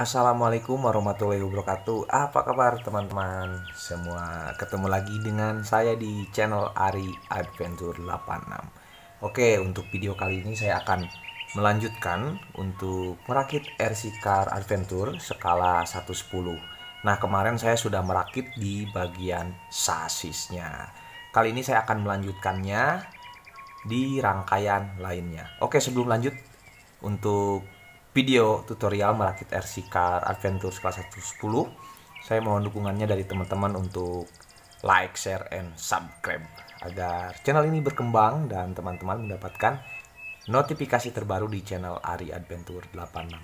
Assalamualaikum warahmatullahi wabarakatuh Apa kabar teman-teman semua Ketemu lagi dengan saya di channel Ari Adventure 86 Oke untuk video kali ini saya akan melanjutkan Untuk merakit RC Car Adventure skala 110 Nah kemarin saya sudah merakit di bagian sasisnya Kali ini saya akan melanjutkannya di rangkaian lainnya Oke sebelum lanjut untuk video tutorial merakit RC Car Adventure kelas 110. Saya mohon dukungannya dari teman-teman untuk like, share, and subscribe agar channel ini berkembang dan teman-teman mendapatkan notifikasi terbaru di channel Ari Adventure 86.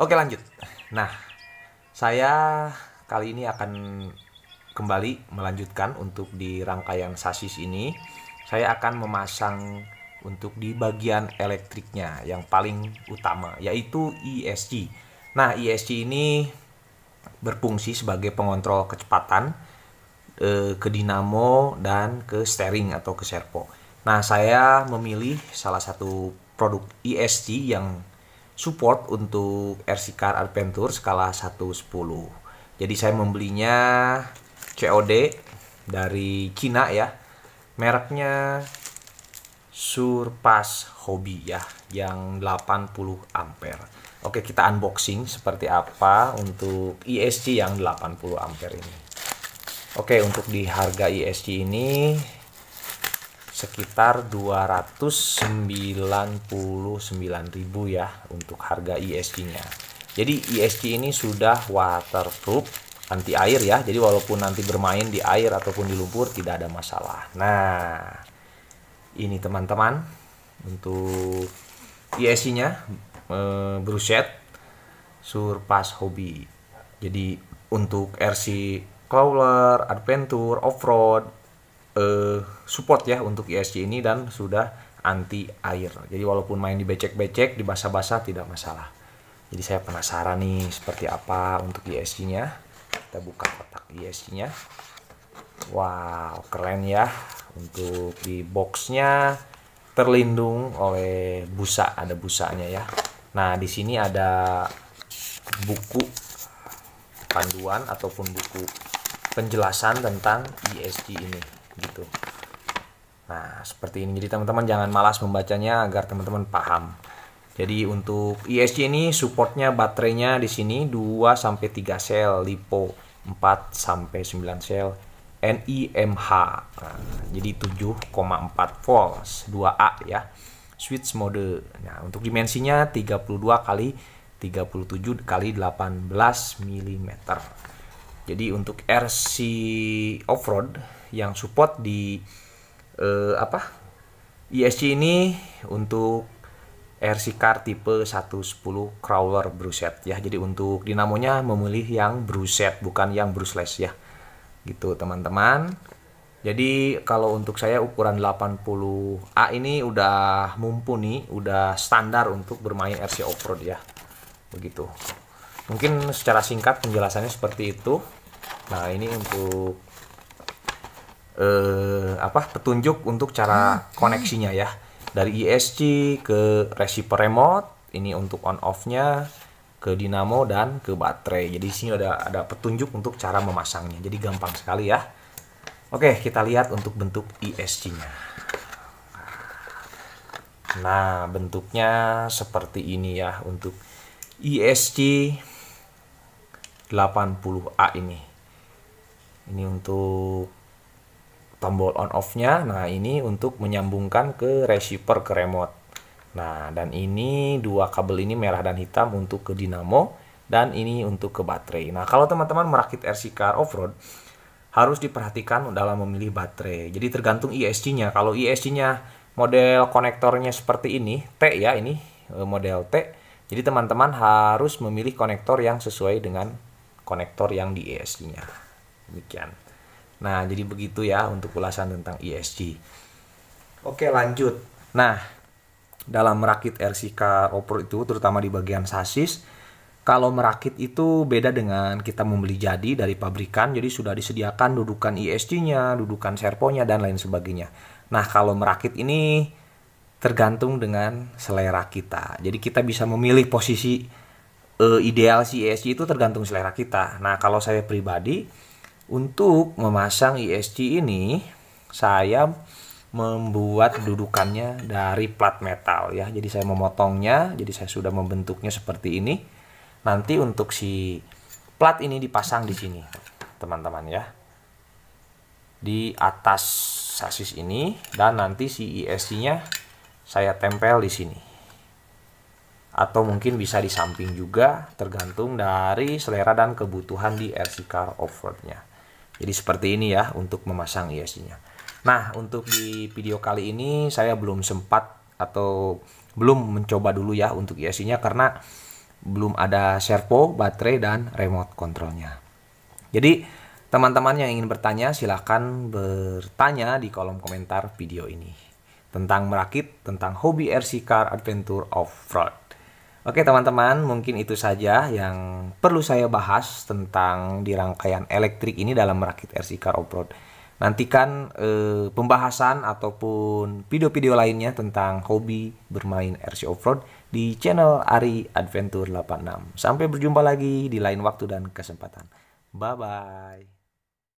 Oke lanjut. Nah, saya kali ini akan kembali melanjutkan untuk di rangkaian sasis ini. Saya akan memasang untuk di bagian elektriknya yang paling utama yaitu ESC. Nah, ESC ini berfungsi sebagai pengontrol kecepatan eh, ke dinamo dan ke steering atau ke servo. Nah, saya memilih salah satu produk ESC yang support untuk RC Car Adventure skala 110. Jadi saya membelinya COD dari Cina ya. Mereknya surpass hobi ya yang 80 ampere. Oke, kita unboxing seperti apa untuk ESC yang 80 ampere ini. Oke, untuk di harga ESC ini sekitar 299.000 ya untuk harga esc nya Jadi ESC ini sudah waterproof anti air ya. Jadi walaupun nanti bermain di air ataupun di lumpur tidak ada masalah. Nah, ini teman-teman untuk ISI-nya e, eh, Bruset Surpass Hobi. Jadi untuk RC crawler, adventure, offroad road eh, support ya untuk ESC ini dan sudah anti air. Jadi walaupun main di becek-becek, di basah-basah tidak masalah. Jadi saya penasaran nih seperti apa untuk esc nya Kita buka kotak esc nya Wow, keren ya untuk di boxnya terlindung oleh busa ada busanya ya nah di sini ada buku panduan ataupun buku penjelasan tentang ESG ini gitu nah seperti ini jadi teman-teman jangan malas membacanya agar teman-teman paham jadi untuk ESG ini supportnya baterainya di sini 2 sampai 3 sel lipo 4 sampai 9 sel NIMH. Nah, jadi 7,4 volts 2A ya. Switch mode. Nah, untuk dimensinya 32 kali 37 kali 18 mm. Jadi untuk RC offroad yang support di eh, apa? ISC ini untuk RC car tipe 110 crawler bruset ya. Jadi untuk dinamonya memilih yang bruset bukan yang brushless ya gitu teman-teman jadi kalau untuk saya ukuran 80A ini udah mumpuni, udah standar untuk bermain RC Offroad ya. Begitu. Mungkin secara singkat penjelasannya seperti itu. Nah, ini untuk eh apa? petunjuk untuk cara ah, koneksinya ya. Dari ISC e ke receiver remote, ini untuk on off-nya ke dinamo dan ke baterai. Jadi sini ada ada petunjuk untuk cara memasangnya. Jadi gampang sekali ya. Oke, kita lihat untuk bentuk ISC-nya. E nah, bentuknya seperti ini ya untuk ISC e 80A ini. Ini untuk tombol on off-nya. Nah, ini untuk menyambungkan ke receiver ke remote. Nah, dan ini dua kabel ini merah dan hitam untuk ke dinamo dan ini untuk ke baterai. Nah, kalau teman-teman merakit RC car off-road harus diperhatikan dalam memilih baterai. Jadi tergantung esc nya Kalau esc nya model konektornya seperti ini, T ya ini e, model T. Jadi teman-teman harus memilih konektor yang sesuai dengan konektor yang di esc nya Demikian. Nah, jadi begitu ya untuk ulasan tentang esc Oke, lanjut. Nah, dalam merakit RCK car itu terutama di bagian sasis kalau merakit itu beda dengan kita membeli jadi dari pabrikan, jadi sudah disediakan dudukan ISG nya dudukan serponya, dan lain sebagainya. Nah, kalau merakit ini tergantung dengan selera kita. Jadi kita bisa memilih posisi uh, ideal si ISG itu tergantung selera kita. Nah, kalau saya pribadi, untuk memasang ISG ini, saya membuat dudukannya dari plat metal ya. Jadi saya memotongnya, jadi saya sudah membentuknya seperti ini. Nanti untuk si plat ini dipasang di sini, teman-teman ya. Di atas sasis ini dan nanti si ISC-nya saya tempel di sini. Atau mungkin bisa di samping juga tergantung dari selera dan kebutuhan di RC car offroadnya Jadi seperti ini ya untuk memasang ISC-nya. Nah, untuk di video kali ini saya belum sempat atau belum mencoba dulu ya untuk ISI-nya karena belum ada servo, baterai, dan remote controlnya. Jadi, teman-teman yang ingin bertanya silahkan bertanya di kolom komentar video ini tentang merakit, tentang hobi RC Car Adventure Off-Road. Oke teman-teman, mungkin itu saja yang perlu saya bahas tentang di rangkaian elektrik ini dalam merakit RC Car Off-Road. Nantikan eh, pembahasan ataupun video-video lainnya tentang hobi bermain RC Offroad di channel Ari Adventure 86. Sampai berjumpa lagi di lain waktu dan kesempatan. Bye-bye.